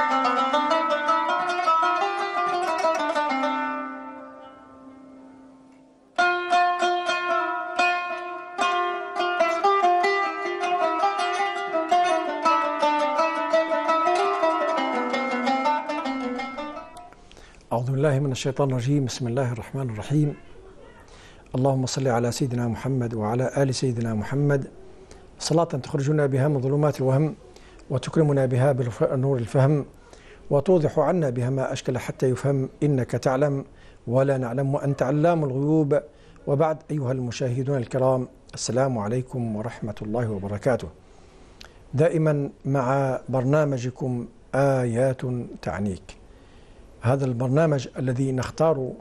أعوذ بالله من الشيطان الرجيم بسم الله الرحمن الرحيم اللهم صل على سيدنا محمد وعلى آل سيدنا محمد صلاة تخرجنا بها من ظلمات الوهم وتكرمنا بها بنور الفهم وتوضح عنا بها ما أشكل حتى يفهم إنك تعلم ولا نعلم وأنت علام الغيوب وبعد أيها المشاهدون الكرام السلام عليكم ورحمة الله وبركاته دائما مع برنامجكم آيات تعنيك هذا البرنامج الذي نختار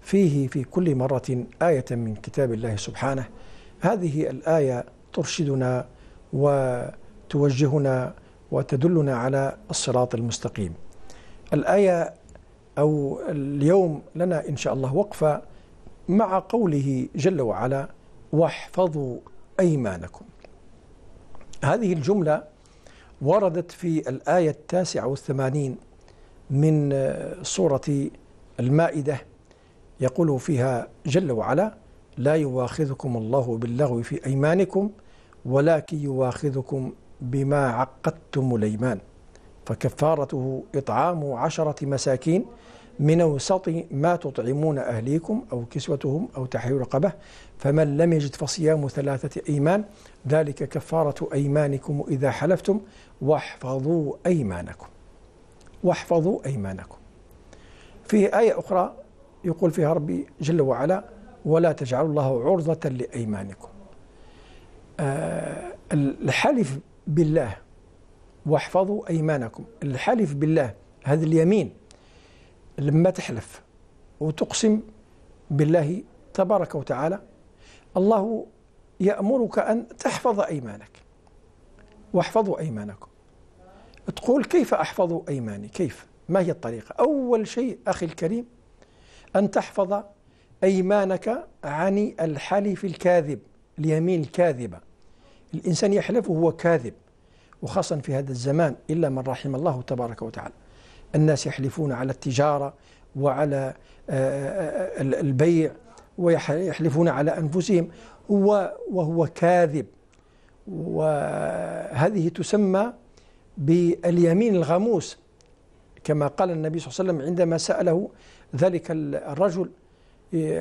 فيه في كل مرة آية من كتاب الله سبحانه هذه الآية ترشدنا وتوجهنا وتدلنا على الصراط المستقيم الآية أو اليوم لنا إن شاء الله وقفة مع قوله جل وعلا واحفظوا أيمانكم هذه الجملة وردت في الآية التاسعة والثمانين من سورة المائدة يقول فيها جل وعلا لا يواخذكم الله باللغو في أيمانكم ولكن يواخذكم بما عقدتم ليمان فكفارته إطعام عشرة مساكين من أوسط ما تطعمون أهليكم أو كسوتهم أو تحرير رقبة فمن لم يجد فصيام ثلاثة أيمان ذلك كفارة أيمانكم إذا حلفتم واحفظوا أيمانكم واحفظوا أيمانكم فيه آية أخرى يقول فيها ربي جل وعلا ولا تجعلوا الله عرضة لأيمانكم آه، الحلف بالله واحفظوا أيمانكم الحلف بالله هذا اليمين لما تحلف وتقسم بالله تبارك وتعالى الله يأمرك أن تحفظ أيمانك واحفظوا أيمانكم تقول كيف أحفظ أيماني كيف ما هي الطريقة أول شيء أخي الكريم أن تحفظ أيمانك عن الحلف الكاذب اليمين الكاذبة الإنسان يحلف وهو كاذب وخاصة في هذا الزمان إلا من رحم الله تبارك وتعالى الناس يحلفون على التجارة وعلى آه، آه، آه، البيع ويحلفون على أنفسهم وهو كاذب وهذه تسمى باليمين الغموس كما قال النبي صلى الله عليه وسلم عندما سأله ذلك الرجل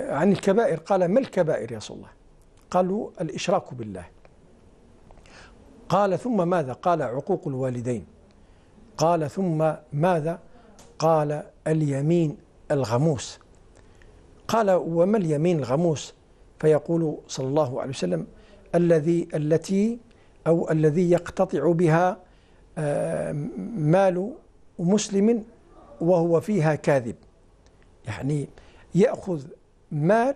عن الكبائر قال ما الكبائر يا رسول الله قالوا الإشراك بالله قال ثم ماذا قال عقوق الوالدين قال ثم ماذا قال اليمين الغموس قال وما اليمين الغموس فيقول صلى الله عليه وسلم الذي التي أو الذي يقتطع بها آه، مال مسلم وهو فيها كاذب يعني يأخذ مال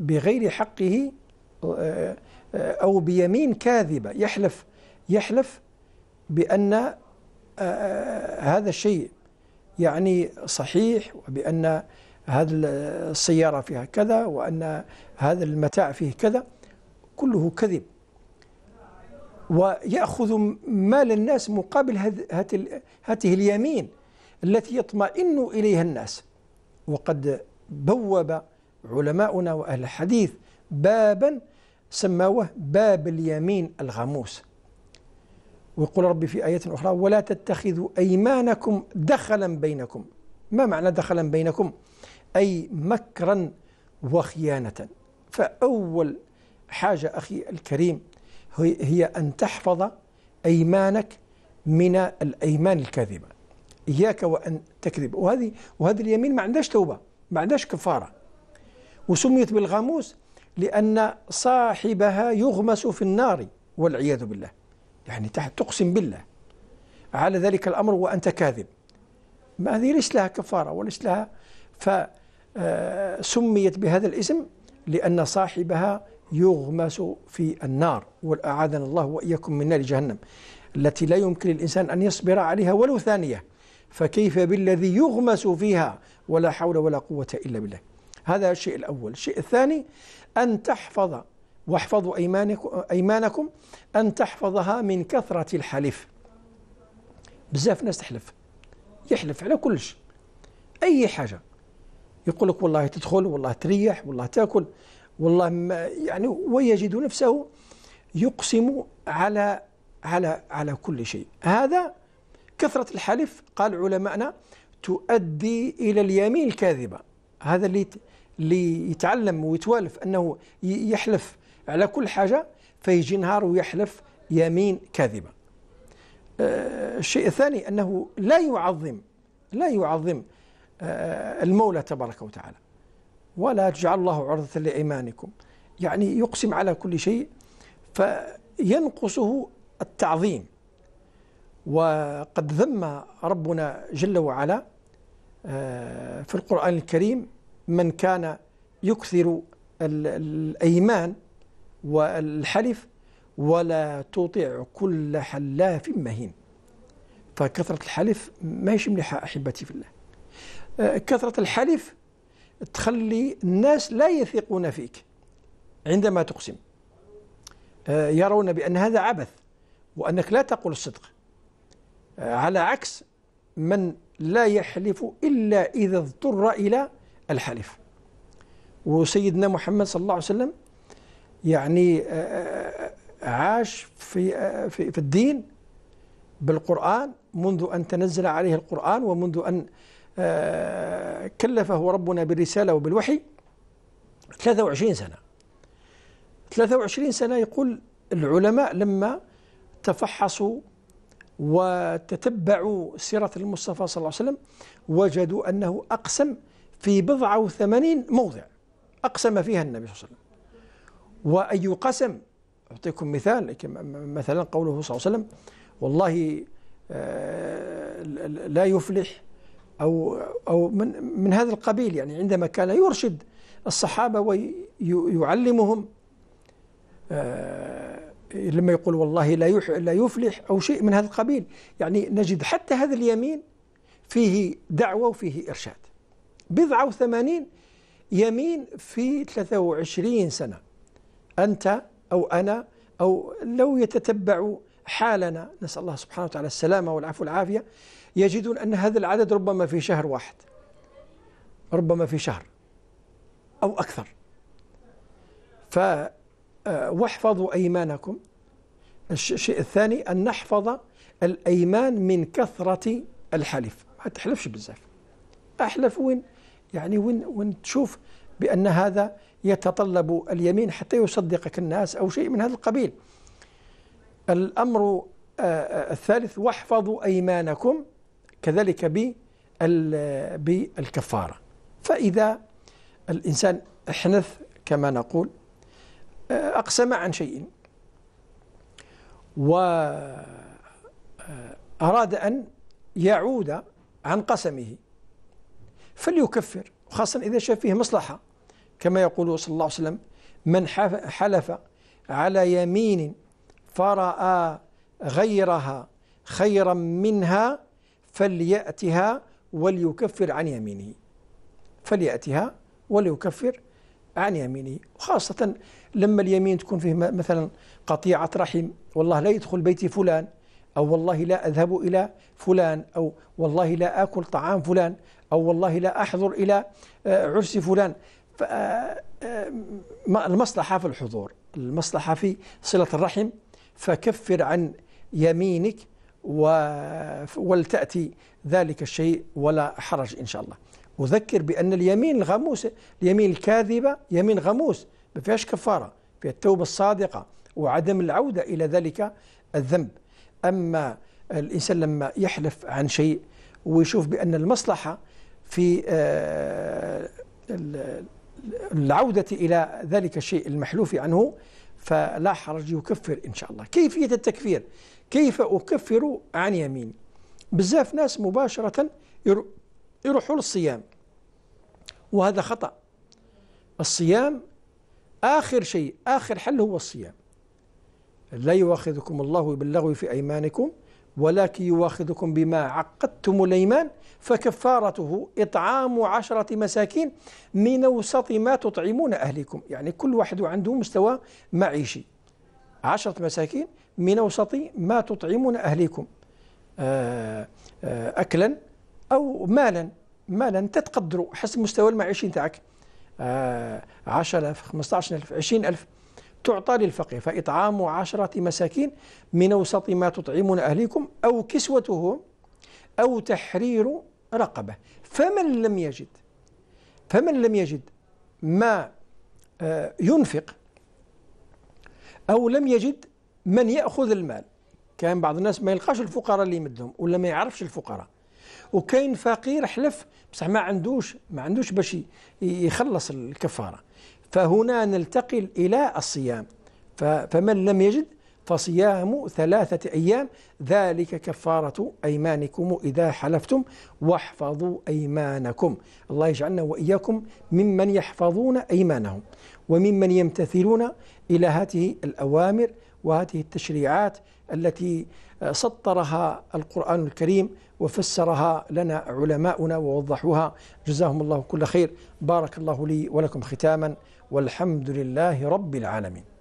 بغير حقه آه، آه، أو بيمين كاذبة يحلف يحلف بأن آه، آه، هذا الشيء يعني صحيح وبأن هذه آه، السيارة فيها كذا وأن هذا المتاع فيه كذا كله كذب ويأخذ مال الناس مقابل هذه اليمين التي يطمئن إليها الناس وقد بوب علماؤنا وأهل الحديث بابا سماوه باب اليمين الغموس ويقول ربي في آية أخرى ولا تتخذوا أيمانكم دخلا بينكم ما معنى دخلا بينكم أي مكرا وخيانة فأول حاجة أخي الكريم هي أن تحفظ أيمانك من الأيمان الكاذبة إياك وأن تكذب وهذه وهذه اليمين ما عندهاش توبة ما عندهاش كفارة وسميت بالغاموس لأن صاحبها يغمس في النار والعياذ بالله يعني تقسم بالله على ذلك الأمر وأنت كاذب ما هذه ليس لها كفارة وليس لها فسميت آه، بهذا الاسم لأن صاحبها يغمس في النار والأعاذنا الله وإياكم من نار جهنم التي لا يمكن للإنسان أن يصبر عليها ولو ثانية فكيف بالذي يغمس فيها ولا حول ولا قوة إلا بالله هذا الشيء الأول الشيء الثاني أن تحفظ واحفظوا أيمانكم, أيمانكم أن تحفظها من كثرة الحلف بزاف ناس تحلف يحلف على كلش أي حاجة يقول لك والله تدخل والله تريح والله تاكل والله ما يعني ويجد نفسه يقسم على على على كل شيء هذا كثرة الحلف قال علماءنا تؤدي إلى اليمين الكاذبة هذا اللي اللي يتعلم ويتوالف أنه يحلف على كل حاجة فيجي نهار ويحلف يمين كاذبة آه، الشيء الثاني أنه لا يعظم لا يعظم آه، المولى تبارك وتعالى ولا تجعل الله عرضة لأيمانكم يعني يقسم على كل شيء فينقصه التعظيم وقد ذم ربنا جل وعلا آه، في القرآن الكريم من كان يكثر الأيمان والحلف ولا تطع كل حلاف مهين فكثرة الحلف ما مليحة أحبتي في الله أه، كثرة الحلف تخلي الناس لا يثقون فيك عندما تقسم أه، يرون بأن هذا عبث وأنك لا تقول الصدق أه، على عكس من لا يحلف إلا إذا اضطر إلى الحلف وسيدنا محمد صلى الله عليه وسلم يعني آه، آه، آه، عاش في في الدين بالقرآن منذ أن تنزل عليه القرآن ومنذ أن كلفه ربنا بالرسالة وبالوحي 23 سنة 23 سنة يقول العلماء لما تفحصوا وتتبعوا سيرة المصطفى صلى الله عليه وسلم وجدوا أنه أقسم في بضعة وثمانين موضع أقسم فيها النبي صلى الله عليه وسلم وأي قسم أعطيكم مثال مثلا قوله صلى الله عليه وسلم والله آه، لا يفلح أو أو من من هذا القبيل يعني عندما كان يرشد الصحابة ويعلمهم آه، لما يقول والله لا لا يفلح أو شيء من هذا القبيل يعني نجد حتى هذا اليمين فيه دعوة وفيه إرشاد بضعة وثمانين يمين في 23 سنة أنت أو أنا أو لو يتتبعوا حالنا نسأل الله سبحانه وتعالى السلامة والعفو والعافية يجدون أن هذا العدد ربما في شهر واحد ربما في شهر أو أكثر فاحفظوا أيمانكم الشيء الثاني أن نحفظ الأيمان من كثرة الحلف ما تحلفش بزاف أحلف وين يعني وين وين تشوف بأن هذا يتطلب اليمين حتى يصدقك الناس أو شيء من هذا القبيل الأمر آه، آه، الثالث واحفظوا أيمانكم كذلك بالكفارة فإذا الإنسان احنث كما نقول آه، أقسم عن شيء وأراد أن يعود عن قسمه فليكفر خاصة إذا شاف فيه مصلحة كما يقول صلى الله عليه وسلم من حلف على يمين فرأى غيرها خيرا منها فليأتها وليكفر عن يمينه فليأتها وليكفر عن يمينه وخاصة لما اليمين تكون فيه مثلا قطيعة رحم والله لا يدخل بيتي فلان أو والله لا أذهب إلى فلان أو والله لا آكل طعام فلان أو والله لا أحضر إلى آه، عرس فلان آه، آه، المصلحة في الحضور المصلحة في صلة الرحم فكفر عن يمينك ولتأتي ذلك الشيء ولا حرج إن شاء الله أذكر بأن اليمين الغموس اليمين الكاذبة يمين غموس ما فيهاش كفارة فيها التوبة الصادقة وعدم العودة إلى ذلك الذنب أما الإنسان لما يحلف عن شيء ويشوف بأن المصلحة في آه، العودة إلى ذلك الشيء المحلوف عنه فلا حرج يكفر إن شاء الله كيفية التكفير كيف أكفر عن يميني بزاف ناس مباشرة يروحوا للصيام وهذا خطأ الصيام آخر شيء آخر حل هو الصيام لا يؤاخذكم الله باللغو في أيمانكم ولكن يواخذكم بما عقدتم الايمان فكفارته اطعام عشره مساكين من اوسط ما تطعمون اهلكم يعني كل واحد عنده مستوى معيشي عشره مساكين من اوسط ما تطعمون اهلكم آه، آه، اكلا او مالا مالا انت تقدروا حسب مستوى المعيشي نتاعك 10000 15000 20000 تعطى للفقير فإطعام عشرة مساكين من أوسط ما تطعمون أهليكم أو كسوتهم أو تحرير رقبة فمن لم يجد فمن لم يجد ما آه، ينفق أو لم يجد من يأخذ المال كان بعض الناس ما يلقاش الفقراء اللي يمدهم ولا ما يعرفش الفقراء وكاين فقير حلف بصح ما عندوش ما عندوش باش يخلص الكفاره فهنا نلتقي إلى الصيام فمن لم يجد فصيام ثلاثة أيام ذلك كفارة أيمانكم إذا حلفتم واحفظوا أيمانكم الله يجعلنا وإياكم ممن يحفظون أيمانهم وممن يمتثلون إلى هذه الأوامر وهذه التشريعات التي سطرها القرآن الكريم وفسرها لنا علماؤنا ووضحوها جزاهم الله كل خير بارك الله لي ولكم ختاما والحمد لله رب العالمين